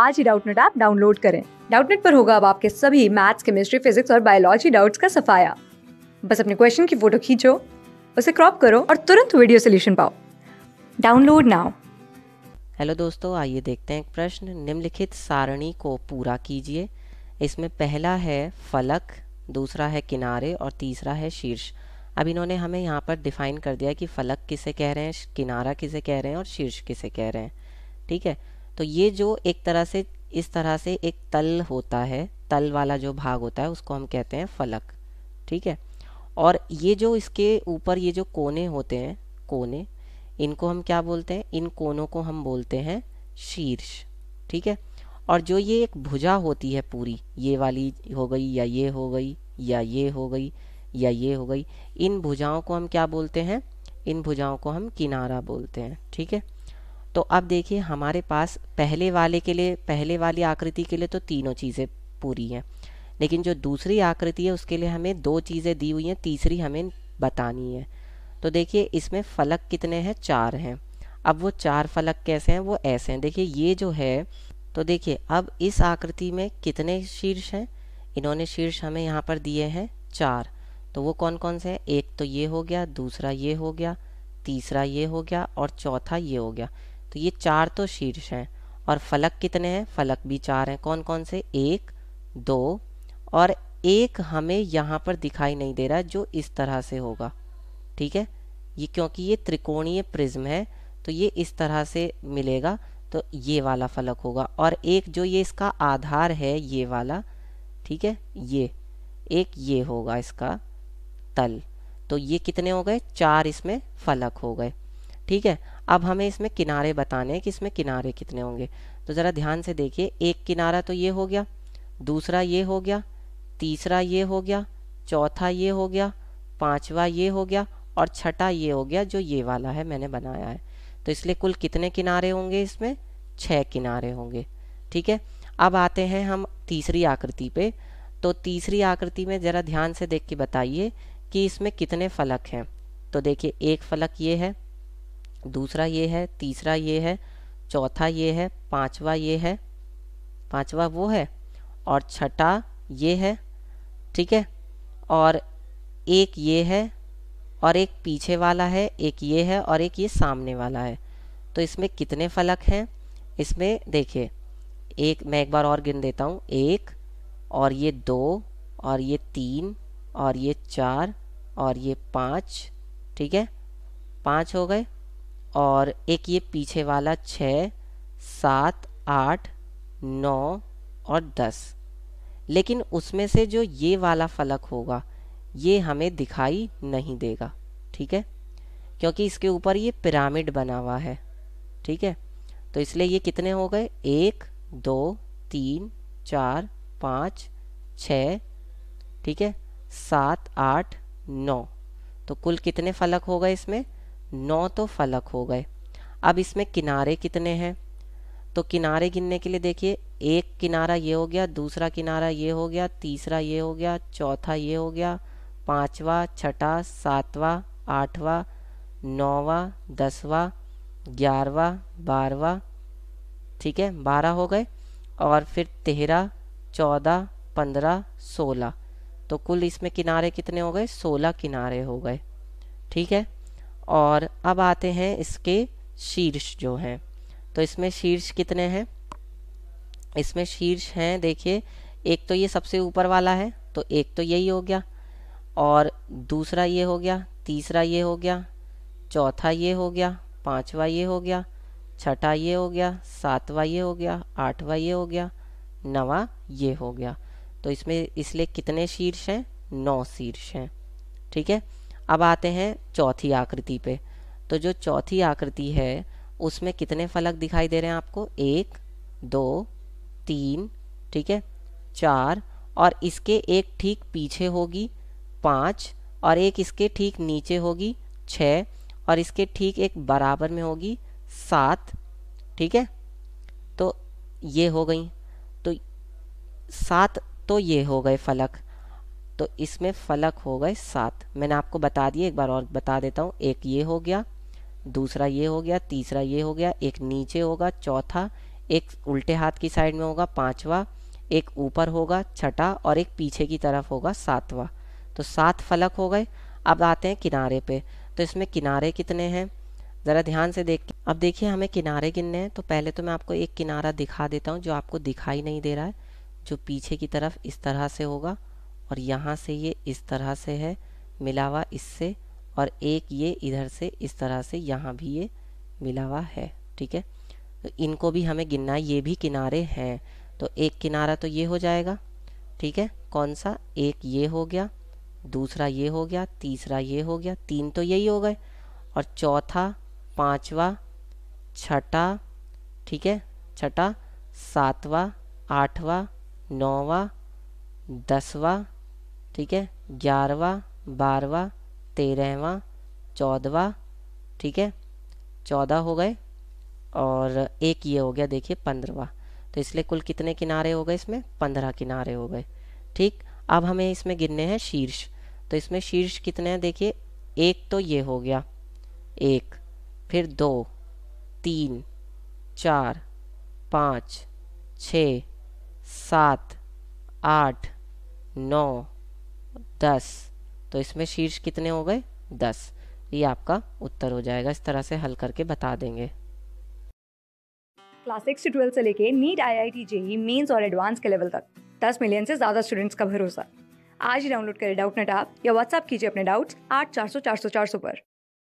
आज ही Doubtnut app download करें डाउटनेट पर होगा अब आपके सभी मैथ्स केमिस्ट्री फिजिक्स और बायोलॉजी डाउट्स का सफाया बस अपने क्वेश्चन की फोटो खींचो उसे क्रॉप करो और तुरंत वीडियो सोल्यूशन पाओ डाउनलोड नाउ हेलो दोस्तों आइए देखते हैं एक प्रश्न निम्नलिखित सारणी को पूरा कीजिए इसमें पहला है फलक दूसरा है किनारे और तीसरा है शीर्ष अब इन्होंने हमें यहाँ पर डिफाइन कर दिया कि फलक किसे कह रहे हैं किनारा किसे कह रहे हैं और शीर्ष किसे कह रहे हैं ठीक है तो ये जो एक तरह से इस तरह से एक तल होता है तल वाला जो भाग होता है उसको हम कहते हैं फलक ठीक है और ये जो इसके ऊपर ये जो कोने होते हैं कोने इनको हम क्या बोलते हैं इन कोनों को हम बोलते हैं शीर्ष ठीक है और जो ये एक भुजा होती है पूरी ये वाली हो गई या ये हो गई या ये हो गई या ये हो गई इन भुजाओं को हम क्या बोलते हैं इन भुजाओं को हम किनारा बोलते हैं ठीक है तो अब देखिए हमारे पास पहले वाले के लिए पहले वाली आकृति के लिए तो तीनों चीज़ें पूरी हैं लेकिन जो दूसरी आकृति है उसके लिए हमें दो चीज़ें दी हुई हैं तीसरी हमें बतानी है तो देखिए इसमें फलक कितने हैं चार हैं अब वो चार फलक कैसे हैं वो ऐसे हैं देखिए ये जो है तो देखिए अब इस आकृति में कितने शीर्ष हैं इन्होंने शीर्ष हमें यहाँ पर दिए हैं चार तो वो कौन कौन से हैं एक तो ये हो गया दूसरा ये हो गया तीसरा ये हो गया और चौथा ये हो गया तो ये चार तो शीर्ष हैं और फलक कितने हैं फलक भी चार हैं कौन कौन से एक दो और एक हमें यहाँ पर दिखाई नहीं दे रहा जो इस तरह से होगा ठीक है ये क्योंकि ये त्रिकोणीय प्रिज्म है तो ये इस तरह से मिलेगा तो ये वाला फलक होगा और एक जो ये इसका आधार है ये वाला ठीक है ये एक ये होगा इसका तल तो ये कितने हो गए चार इसमें फलक हो गए ठीक है अब हमें इसमें किनारे बताने हैं कि इसमें किनारे कितने होंगे तो ज़रा ध्यान से देखिए एक किनारा तो ये हो गया दूसरा ये हो गया तीसरा ये हो गया चौथा ये हो गया पांचवा ये हो गया और छठा ये हो गया जो ये वाला है मैंने बनाया है तो इसलिए कुल कितने किनारे होंगे इसमें छः किनारे होंगे ठीक है अब आते हैं हम तीसरी आकृति पे तो तीसरी आकृति में ज़रा ध्यान से देख के बताइए कि इसमें कितने फलक हैं तो देखिए एक फलक ये है दूसरा ये है तीसरा ये है चौथा ये है पांचवा ये है पांचवा वो है और छठा ये है ठीक है और एक ये है और एक पीछे वाला है एक ये है और एक ये सामने वाला है तो इसमें कितने फलक हैं इसमें देखिए एक मैं एक बार और गिन देता हूँ एक और ये दो और ये तीन और ये चार और ये पाँच ठीक है पाँच हो गए और एक ये पीछे वाला छ सात आठ नौ और दस लेकिन उसमें से जो ये वाला फलक होगा ये हमें दिखाई नहीं देगा ठीक है क्योंकि इसके ऊपर ये पिरामिड बना हुआ है ठीक है तो इसलिए ये कितने हो गए एक दो तीन चार पाँच छ ठीक है सात आठ नौ तो कुल कितने फलक हो गए इसमें नौ तो फलक हो गए अब इसमें किनारे कितने हैं तो किनारे गिनने के लिए देखिए एक किनारा ये हो गया दूसरा किनारा ये हो गया तीसरा ये हो गया चौथा ये हो गया पांचवा छठा सातवा आठवा नौवा दसवा ग्यारहवा बारवा ठीक है बारह हो गए और फिर तेरह चौदह पंद्रह सोलह तो कुल इसमें किनारे कितने हो गए सोलह किनारे हो गए ठीक है और अब आते हैं इसके शीर्ष जो हैं तो इसमें शीर्ष कितने हैं इसमें शीर्ष हैं देखिए एक तो ये सबसे ऊपर वाला है तो एक तो यही हो गया और दूसरा ये हो गया तीसरा ये हो गया चौथा ये हो गया पांचवा ये हो गया छठा ये हो गया सातवा ये हो गया आठवा ये हो गया नवा ये हो गया तो इसमें इसलिए कितने शीर्ष हैं नौ शीर्ष हैं ठीक है अब आते हैं चौथी आकृति पे तो जो चौथी आकृति है उसमें कितने फलक दिखाई दे रहे हैं आपको एक दो तीन ठीक है चार और इसके एक ठीक पीछे होगी पाँच और एक इसके ठीक नीचे होगी छः और इसके ठीक एक बराबर में होगी सात ठीक है तो ये हो गई तो सात तो ये हो गए फलक तो इसमें फलक हो गए सात मैंने आपको बता दिए एक बार और बता देता हूँ एक ये हो गया दूसरा ये हो गया तीसरा ये हो गया एक नीचे होगा चौथा एक उल्टे हाथ की साइड में होगा पांचवा एक ऊपर होगा छठा और एक पीछे की तरफ होगा सातवा तो सात फलक हो गए अब आते हैं किनारे पे तो इसमें किनारे कितने हैं ज़रा ध्यान से देख अब देखिए हमें किनारे गिनने हैं तो पहले तो मैं आपको एक किनारा दिखा देता हूँ जो आपको दिखाई नहीं दे रहा है जो पीछे की तरफ इस तरह से होगा और यहाँ से ये इस तरह से है मिलावा इससे और एक ये इधर से इस तरह से यहाँ भी ये मिलावा है ठीक है तो इनको भी हमें गिनना ये भी किनारे हैं तो एक किनारा तो ये हो जाएगा ठीक है कौन सा एक ये हो गया दूसरा ये हो गया तीसरा ये हो गया तीन तो यही हो गए और चौथा पांचवा छठा ठीक है छठा सातवा आठवा नौवा दसवा ठीक है ग्यारहवा बारहवा तेरहवा चौदहवा ठीक है चौदह हो गए और एक ये हो गया देखिए पंद्रहवा तो इसलिए कुल कितने किनारे हो गए इसमें पंद्रह किनारे हो गए ठीक अब हमें इसमें गिनने हैं शीर्ष तो इसमें शीर्ष कितने हैं देखिए एक तो ये हो गया एक फिर दो तीन चार पाँच छ सात आठ नौ दस तो इसमें शीर्ष कितने हो गए दस ये आपका उत्तर हो जाएगा इस तरह से हल करके बता देंगे क्लास सिक्स से ट्वेल्थ से लेके NEET I I T JEE Mains और एडवांस के लेवल तक दस मिलियन से ज्यादा स्टूडेंट्स का भरोसा आज ही डाउनलोड करें डाउट नेट आप या व्हाट्सअप कीजिए अपने डाउट्स आठ चार सौ चार सौ चार सौ पर